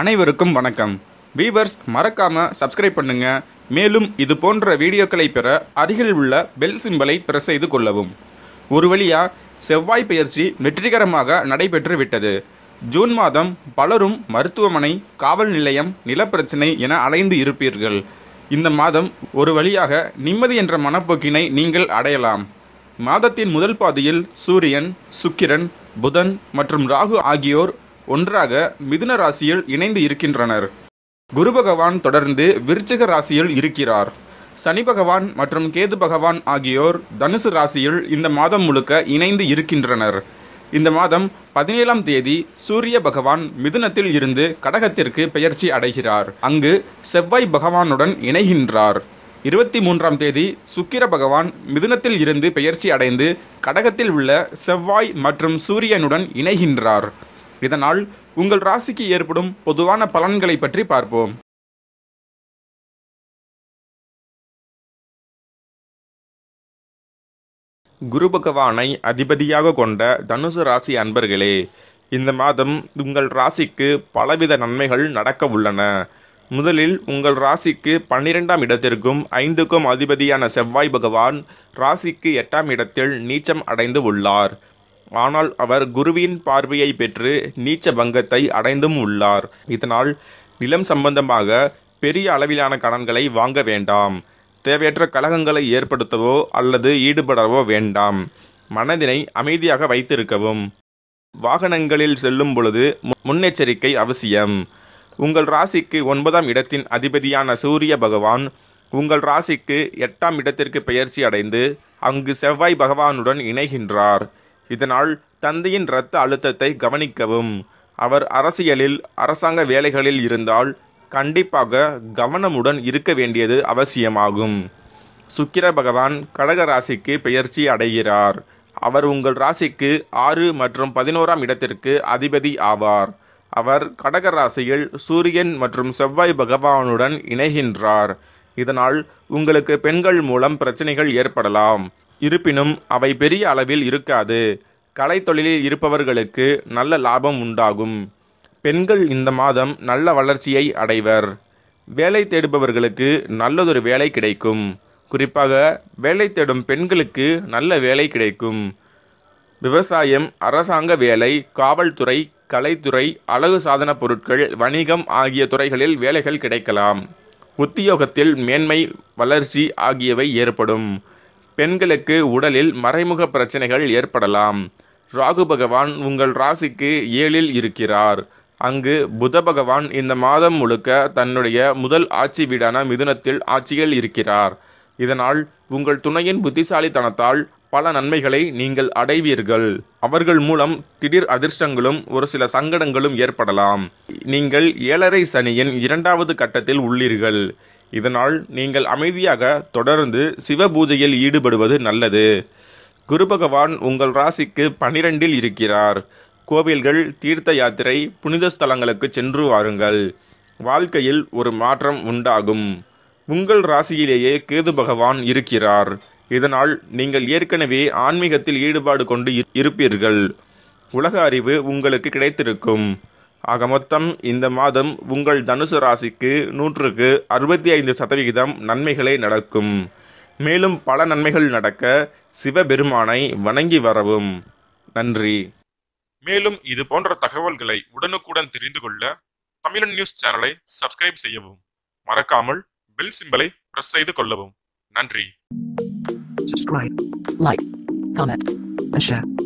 அனைவருக்கும் வணக்கம் வீவர்ஸ் மறக்காம சப்ஸ்கிரைப் பண்ணுங்க மேலும் இது போன்ற வீடியோக்களை பெற அருகில் உள்ள பெல் சிம்பலை பிரஸ் செய்து கொள்ளவும் ஒரு வழியா செவ்வாய் பயிற்சி வெற்றிகரமாக நடைபெற்று விட்டது ஜூன் மாதம் பலரும் மருத்துவமனை காவல் நிலையம் நிலப்பிரச்சனை என அலைந்து இருப்பீர்கள் இந்த மாதம் ஒரு வழியாக நிம்மதி என்ற மனப்போக்கினை நீங்கள் அடையலாம் மாதத்தின் முதல் பாதியில் சூரியன் சுக்கிரன் புதன் மற்றும் ராகு ஆகியோர் ஒன்றாக மிதுன ராசியில் இணைந்து இருக்கின்றனர் குரு பகவான் தொடர்ந்து விருச்சிக ராசியில் இருக்கிறார் சனி பகவான் மற்றும் கேது பகவான் ஆகியோர் தனுசு ராசியில் இந்த மாதம் முழுக்க இணைந்து இருக்கின்றனர் இந்த மாதம் பதினேழாம் தேதி சூரிய பகவான் மிதுனத்தில் இருந்து கடகத்திற்கு பெயர்ச்சி அடைகிறார் அங்கு செவ்வாய் பகவானுடன் இணைகின்றார் இருபத்தி மூன்றாம் தேதி சுக்கிர பகவான் மிதுனத்தில் இருந்து பெயர்ச்சி அடைந்து கடகத்தில் உள்ள செவ்வாய் மற்றும் சூரியனுடன் இணைகின்றார் இதனால் உங்கள் ராசிக்கு ஏற்படும் பொதுவான பலன்களை பற்றி பார்ப்போம் குரு பகவானை அதிபதியாக கொண்ட தனுசு ராசி அன்பர்களே இந்த மாதம் உங்கள் ராசிக்கு பலவித நன்மைகள் நடக்க உள்ளன முதலில் உங்கள் ராசிக்கு பன்னிரெண்டாம் இடத்திற்கும் ஐந்துக்கும் அதிபதியான செவ்வாய் பகவான் ராசிக்கு எட்டாம் இடத்தில் நீச்சம் அடைந்து உள்ளார் ஆனால் அவர் குருவின் பார்வையை பெற்று நீச்ச பங்கத்தை அடைந்தும் உள்ளார் இதனால் நிலம் சம்பந்தமாக பெரிய அளவிலான கடன்களை வாங்க வேண்டாம் தேவையற்ற கலகங்களை ஏற்படுத்தவோ அல்லது ஈடுபடவோ வேண்டாம் மனதினை அமைதியாக வைத்திருக்கவும் வாகனங்களில் செல்லும் பொழுது முன்னெச்சரிக்கை அவசியம் உங்கள் ராசிக்கு ஒன்பதாம் இடத்தின் அதிபதியான சூரிய பகவான் உங்கள் ராசிக்கு எட்டாம் இடத்திற்கு பெயர்ச்சி அடைந்து அங்கு செவ்வாய் பகவானுடன் இணைகின்றார் இதனால் தந்தையின் இரத்த அழுத்தத்தை கவனிக்கவும் அவர் அரசியலில் அரசாங்க வேலைகளில் இருந்தால் கண்டிப்பாக கவனமுடன் இருக்க வேண்டியது அவசியமாகும் சுக்கிர பகவான் கடக ராசிக்கு பெயர்ச்சி அடைகிறார் அவர் உங்கள் ராசிக்கு ஆறு மற்றும் பதினோராம் இடத்திற்கு அதிபதி ஆவார் அவர் கடக ராசியில் சூரியன் மற்றும் செவ்வாய் பகவானுடன் இணைகின்றார் இதனால் உங்களுக்கு பெண்கள் மூலம் பிரச்சனைகள் ஏற்படலாம் இருப்பினும் அவை பெரிய அளவில் இருக்காது கலைத்தொழிலில் இருப்பவர்களுக்கு நல்ல லாபம் உண்டாகும் பெண்கள் இந்த மாதம் நல்ல வளர்ச்சியை அடைவர் வேலை தேடுபவர்களுக்கு நல்லதொரு வேலை கிடைக்கும் குறிப்பாக வேலை தேடும் பெண்களுக்கு நல்ல வேலை கிடைக்கும் விவசாயம் அரசாங்க வேலை காவல்துறை கலைத்துறை அழகு சாதன பொருட்கள் வணிகம் ஆகிய துறைகளில் வேலைகள் கிடைக்கலாம் உத்தியோகத்தில் மேன்மை வளர்ச்சி ஆகியவை ஏற்படும் பெண்களுக்கு உடலில் மறைமுக பிரச்சனைகள் ஏற்படலாம் ராகு பகவான் உங்கள் ராசிக்கு ஏழில் இருக்கிறார் அங்கு புத பகவான் இந்த மாதம் முழுக்க தன்னுடைய முதல் ஆட்சி வீடான மிதுனத்தில் ஆட்சியில் இருக்கிறார் இதனால் உங்கள் துணையின் புத்திசாலித்தனத்தால் பல நன்மைகளை நீங்கள் அடைவீர்கள் அவர்கள் மூலம் திடீர் அதிர்ஷ்டங்களும் ஒரு சில சங்கடங்களும் ஏற்படலாம் நீங்கள் ஏழரை சனியின் இரண்டாவது கட்டத்தில் உள்ளீர்கள் இதனால் நீங்கள் அமைதியாக தொடர்ந்து சிவ பூஜையில் ஈடுபடுவது நல்லது குரு பகவான் உங்கள் ராசிக்கு பனிரெண்டில் இருக்கிறார் கோவில்கள் தீர்த்த யாத்திரை புனித ஸ்தலங்களுக்கு சென்று வாருங்கள் வாழ்க்கையில் ஒரு மாற்றம் உண்டாகும் உங்கள் ராசியிலேயே கேது பகவான் இருக்கிறார் இதனால் நீங்கள் ஏற்கனவே ஆன்மீகத்தில் ஈடுபாடு கொண்டு இருப்பீர்கள் உலக அறிவு உங்களுக்கு கிடைத்திருக்கும் ஆக மொத்தம் இந்த மாதம் உங்கள் தனுசு ராசிக்கு நூற்றுக்கு அறுபத்தி ஐந்து சதவிகிதம் நன்மைகளே நடக்கும் மேலும் பல நன்மைகள் நடக்க சிவபெருமானை வணங்கி வரவும் நன்றி மேலும் இது போன்ற தகவல்களை உடனுக்குடன் தெரிந்து கொள்ள தமிழன் நியூஸ் சேனலை சப்ஸ்கிரைப் செய்யவும் மறக்காமல் பெல் சிம்பலை பிரஸ் செய்து கொள்ளவும் நன்றி Subscribe, like, comment, and share.